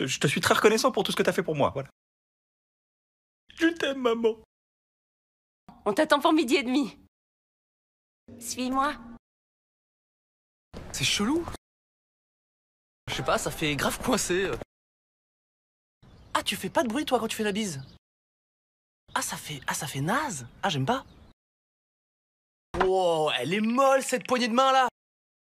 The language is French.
Je te, suis très reconnaissant pour tout ce que t'as fait pour moi. Voilà. Je t'aime, maman. On t'attend pour midi et demi. Suis-moi. C'est chelou. Je sais pas, ça fait grave coincé. Ah, tu fais pas de bruit, toi, quand tu fais la bise Ah, ça fait... Ah, ça fait naze Ah, j'aime pas Wow, elle est molle, cette poignée de main, là